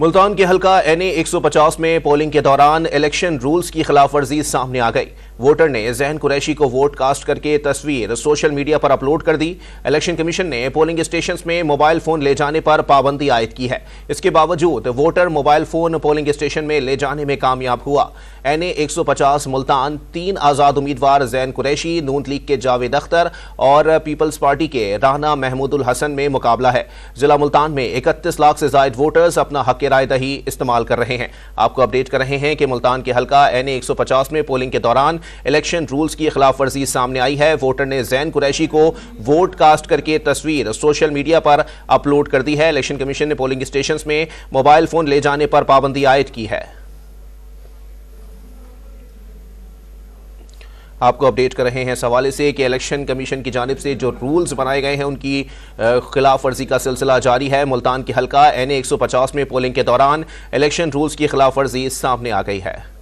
मुल्तान के हलका N A एक सौ पचास में पोलिंग के दौरान इलेक्शन रूल्स की खिलाफ वर्जी सामने आ गई वोटर ने जहन कुरैशी को वोट कास्ट करके तस्वीर सोशल मीडिया पर अपलोड कर दी इलेक्शन कमीशन ने पोलिंग स्टेशन में मोबाइल फोन ले जाने पर पाबंदी आयद की है इसके बावजूद voter mobile phone polling station में ले जाने में कामयाब हुआ एन ए एक सौ पचास मुल्तान तीन आज़ाद उम्मीदवार जैन कुरैशी नून लीग के जावेद अख्तर और पीपल्स पार्टी के राना महमूदुल हसन में मुकाबला है जिला मुल्तान में इकतीस लाख से जायद वोटर्स अपना हक के रायदही इस्तेमाल कर रहे हैं आपको अपडेट कर रहे हैं कि मुल्तान के हल्का एन ए एक सौ पचास में पोलिंग के दौरान इलेक्शन रूल्स की खिलाफ वर्जी सामने आई है वोटर ने जैन कुरैशी को वोट कास्ट करके तस्वीर सोशल मीडिया पर अपलोड कर दी है इलेक्शन कमीशन ने पोलिंग स्टेशन में मोबाइल फोन ले जाने पर पाबंदी आयद की है आपको अपडेट कर रहे हैं इस हवाले से कि इलेक्शन कमीशन की जानब से जो रूल्स बनाए गए हैं उनकी खिलाफ वर्जी का सिलसिला जारी है मुल्तान के हल्का एन ए एक सौ पचास में पोलिंग के दौरान इलेक्शन रूल्स की खिलाफ वर्जी सामने आ गई है